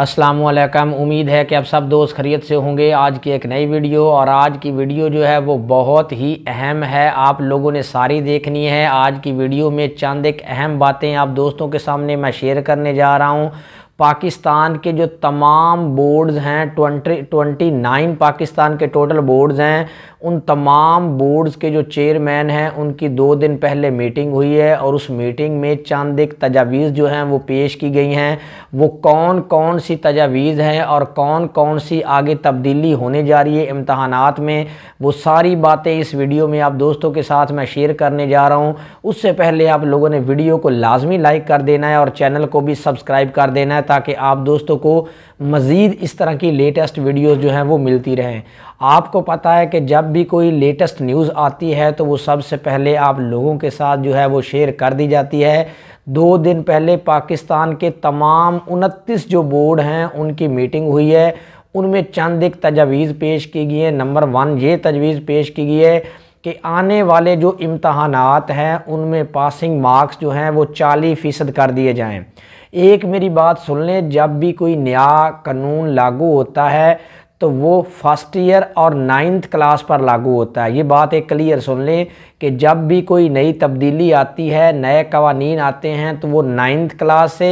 असलम उम्मीद है कि आप सब दोस्त खरीत से होंगे आज की एक नई वीडियो और आज की वीडियो जो है वो बहुत ही अहम है आप लोगों ने सारी देखनी है आज की वीडियो में चंद एक अहम बातें आप दोस्तों के सामने मैं शेयर करने जा रहा हूँ पाकिस्तान के जो तमाम बोर्ड्स हैं ट्वेंटी ट्वेंटी नाइन पाकिस्तान के टोटल बोर्ड्स हैं उन तमाम बोर्ड्स के जो चेयरमैन हैं उनकी दो दिन पहले मीटिंग हुई है और उस मीटिंग में चंद एक तजावीज़ जो हैं वो पेश की गई हैं वो कौन कौन सी तजावीज़ हैं और कौन कौन सी आगे तब्दीली होने जा रही है इम्तहानात में वो सारी बातें इस वीडियो में आप दोस्तों के साथ मैं शेयर करने जा रहा हूँ उससे पहले आप लोगों ने वीडियो को लाजमी लाइक कर देना है और चैनल को भी सब्सक्राइब कर देना है है ताकि आप दोस्तों को मज़ीद इस तरह की लेटेस्ट वीडियोस जो हैं वो मिलती रहें आपको पता है कि जब भी कोई लेटेस्ट न्यूज़ आती है तो वो सबसे पहले आप लोगों के साथ जो है वो शेयर कर दी जाती है दो दिन पहले पाकिस्तान के तमाम उनतीस जो बोर्ड हैं उनकी मीटिंग हुई है उनमें चंद एक तजावीज़ पेश की गई है नंबर वन ये तजवीज़ पेश की गई है कि आने वाले जो इम्तहानात हैं उनमें पासिंग मार्क्स जो हैं वो चालीस फ़ीसद कर दिए जाएँ एक मेरी बात सुन लें जब भी कोई नया कानून लागू होता है तो वो फर्स्ट ईयर और नाइन्थ क्लास पर लागू होता है ये बात एक क्लियर सुन लें कि जब भी कोई नई तब्दीली आती है नए कवानीन आते हैं तो वो नाइन्थ क्लास से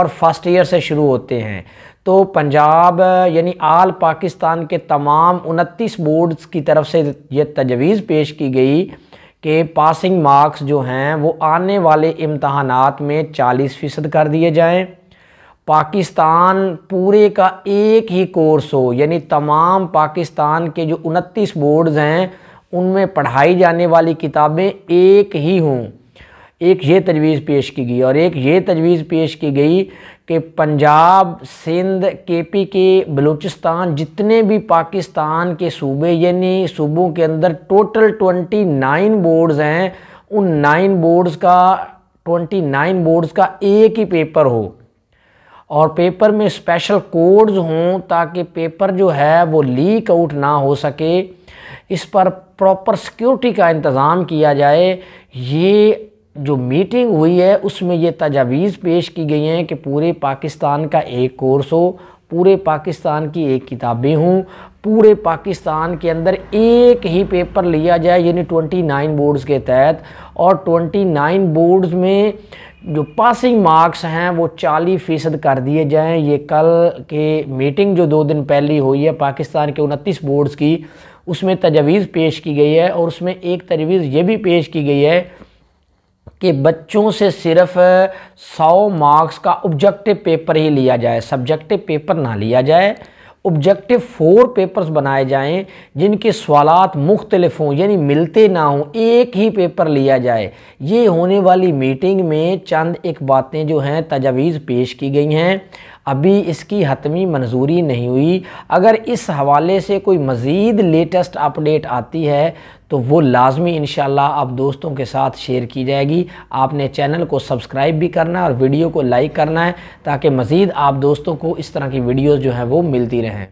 और फर्स्ट ईयर से शुरू होते हैं तो पंजाब यानी आल पाकिस्तान के तमाम उनतीस बोर्ड्स की तरफ से ये तजवीज़ पेश की गई कि पासिंग मार्क्स जो हैं वो आने वाले इम्तहान में 40 फ़ीसद कर दिए जाएं पाकिस्तान पूरे का एक ही कोर्स हो यानी तमाम पाकिस्तान के जो उनतीस बोर्ड्स हैं उनमें पढ़ाई जाने वाली किताबें एक ही हों एक ये तजवीज़ पेश की गई और एक ये तजवीज़ पेश की गई कि पंजाब सिंध के पी के बलूचिस्तान जितने भी पाकिस्तान के सूबे यानी सूबों के अंदर टोटल ट्वेंटी नाइन बोर्ड्स हैं उन नाइन बोर्ड्स का ट्वेंटी नाइन बोर्ड्स का एक ही पेपर हो और पेपर में स्पेशल कोड्स हों ताकि पेपर जो है वो लीक आउट ना हो सके इस पर प्रॉपर सिक्योरिटी का इंतज़ाम किया जाए ये जो मीटिंग हुई है उसमें ये तजावीज़ पेश की गई हैं कि पूरे पाकिस्तान का एक कोर्स हो पूरे पाकिस्तान की एक किताबें हों पूरे पाकिस्तान के अंदर एक ही पेपर लिया जाए यानी 29 बोर्ड्स के तहत और 29 बोर्ड्स में जो पासिंग मार्क्स हैं वो 40 फ़ीसद कर दिए जाएं ये कल के मीटिंग जो दो दिन पहले हुई है पाकिस्तान के उनतीस बोर्ड्स की उसमें तजावीज़ पेश की गई है और उसमें एक तजवीज़ ये भी पेश की गई है कि बच्चों से सिर्फ 100 मार्क्स का ऑब्जेक्टिव पेपर ही लिया जाए सब्जेक्टिव पेपर ना लिया जाए ऑब्जेक्टिव फोर पेपर्स बनाए जाएं जिनके सवालत मुख्तलिफ हों यानी मिलते ना हों एक ही पेपर लिया जाए ये होने वाली मीटिंग में चंद एक बातें जो हैं तजावीज़ पेश की गई हैं अभी इसकी हतमी मंजूरी नहीं हुई अगर इस हवाले से कोई मज़ीद लेटेस्ट अपडेट आती है तो वो लाजमी इन आप दोस्तों के साथ शेयर की जाएगी आपने चैनल को सब्सक्राइब भी करना है और वीडियो को लाइक करना है ताकि मज़ीद आप दोस्तों को इस तरह की वीडियोज़ जो हैं वो मिलती रहें